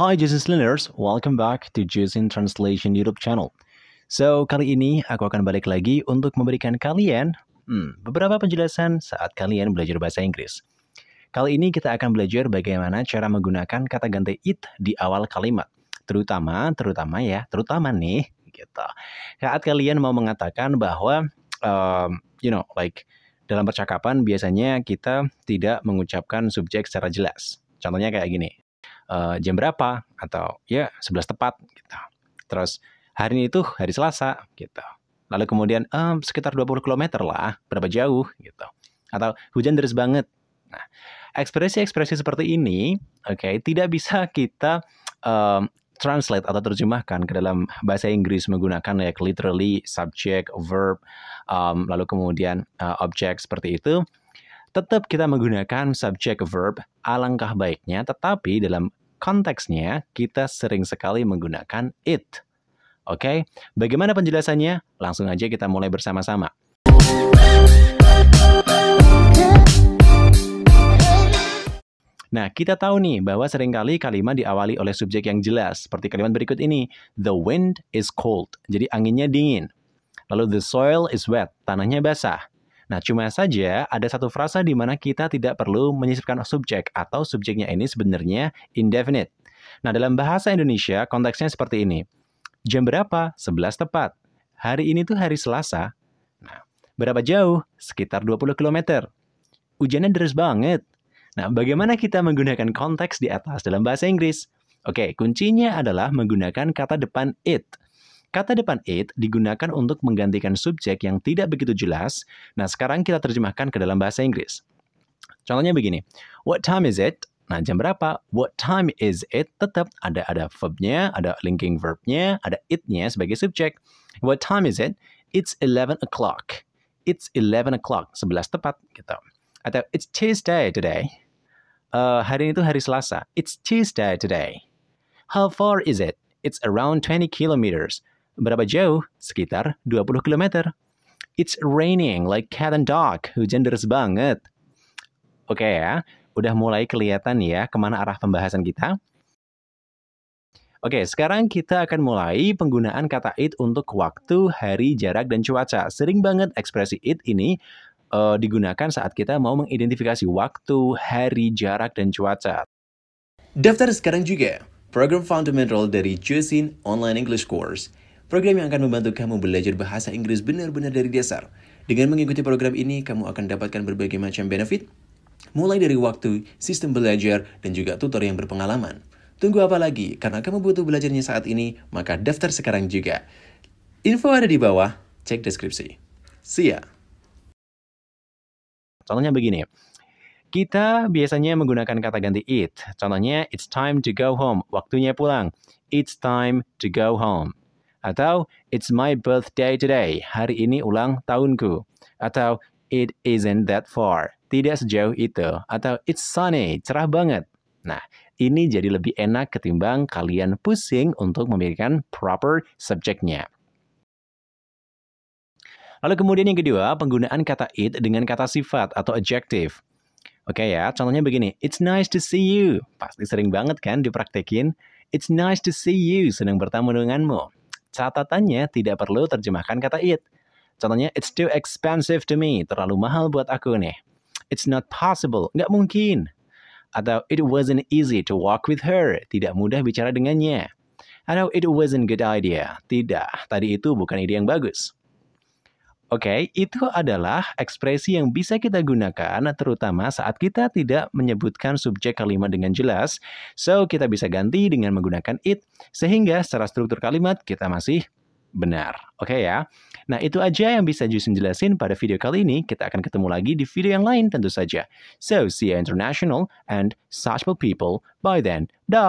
Hi Jesus Learners, welcome back to Jesus Translation YouTube channel. So, kali ini aku akan balik lagi untuk memberikan kalian hmm, beberapa penjelasan saat kalian belajar bahasa Inggris. Kali ini kita akan belajar bagaimana cara menggunakan kata ganti it di awal kalimat. Terutama, terutama ya, terutama nih, gitu. Saat kalian mau mengatakan bahwa, um, you know, like, dalam percakapan biasanya kita tidak mengucapkan subjek secara jelas. Contohnya kayak gini, uh, jam berapa atau ya 11 tepat gitu. Terus hari ini itu hari Selasa gitu. Lalu kemudian um, sekitar 20 km lah, berapa jauh gitu. Atau hujan deras banget. Nah, ekspresi-ekspresi seperti ini, oke, okay, tidak bisa kita um, translate atau terjemahkan ke dalam bahasa Inggris menggunakan like, literally subject, verb, um, lalu kemudian uh, object seperti itu tetap kita menggunakan subject verb alangkah baiknya tetapi dalam konteksnya kita sering sekali menggunakan it. Oke, okay? bagaimana penjelasannya? Langsung aja kita mulai bersama-sama. Nah, kita tahu nih bahwa seringkali kalimat diawali oleh subjek yang jelas, seperti kalimat berikut ini. The wind is cold, jadi anginnya dingin. Lalu the soil is wet, tanahnya basah. Nah, cuma saja ada satu frasa di mana kita tidak perlu menyisipkan subjek atau subjeknya ini sebenarnya indefinite. Nah, dalam bahasa Indonesia konteksnya seperti ini. Jam berapa? 11 tepat. Hari ini tuh hari Selasa. Nah, berapa jauh? Sekitar 20 km. Hujannya deras banget. Nah, bagaimana kita menggunakan konteks di atas dalam bahasa Inggris? Oke, kuncinya adalah menggunakan kata depan it. Kata depan it digunakan untuk menggantikan subjek yang tidak begitu jelas. Nah, sekarang kita terjemahkan ke dalam bahasa Inggris. Contohnya begini, what time is it? Nah, jam berapa? What time is it? Tetap ada ada verbnya, ada linking verbnya, ada it-nya sebagai subjek. What time is it? It's 11 o'clock. It's 11 o'clock. Sebelas tepat gitu. Atau it's Tuesday today. Uh, hari ini itu hari Selasa. It's Tuesday today. How far is it? It's around 20 kilometers. Berapa jauh? Sekitar 20 km. It's raining like cat and dog. Hujan deras banget. Oke okay ya, udah mulai kelihatan ya kemana arah pembahasan kita. Oke, okay, sekarang kita akan mulai penggunaan kata it untuk waktu, hari, jarak, dan cuaca. Sering banget ekspresi it ini uh, digunakan saat kita mau mengidentifikasi waktu, hari, jarak, dan cuaca. Daftar sekarang juga program fundamental dari Jusin Online English Course Program yang akan membantu kamu belajar bahasa Inggris benar-benar dari dasar. Dengan mengikuti program ini, kamu akan dapatkan berbagai macam benefit, mulai dari waktu, sistem belajar, dan juga tutor yang berpengalaman. Tunggu apa lagi? Karena kamu butuh belajarnya saat ini, maka daftar sekarang juga. Info ada di bawah, cek deskripsi. See ya! Contohnya begini, kita biasanya menggunakan kata ganti it. Contohnya, it's time to go home. Waktunya pulang. It's time to go home. Atau it's my birthday today. Hari ini ulang tahunku. Atau it isn't that far. Tidak sejauh itu. Atau it's sunny. Cerah banget. Nah, ini jadi lebih enak ketimbang kalian pusing untuk memberikan proper subjeknya. Lalu kemudian yang kedua, penggunaan kata it dengan kata sifat atau adjective. Oke ya, contohnya begini. It's nice to see you. Pasti sering banget kan dipraktekin. It's nice to see you. Senang bertemu denganmu. Catatannya tidak perlu terjemahkan kata it. Contohnya, it's too expensive to me. Terlalu mahal buat aku nih. It's not possible. Nggak mungkin. Atau, it wasn't easy to walk with her. Tidak mudah bicara dengannya. Atau, it wasn't good idea. Tidak, tadi itu bukan ide yang bagus. Oke, okay, itu adalah ekspresi yang bisa kita gunakan terutama saat kita tidak menyebutkan subjek kalimat dengan jelas. So, kita bisa ganti dengan menggunakan it sehingga secara struktur kalimat kita masih benar. Oke okay ya. Nah, itu aja yang bisa Jason jelasin pada video kali ini. Kita akan ketemu lagi di video yang lain tentu saja. So, see you ya international and sociable people. By then, dah.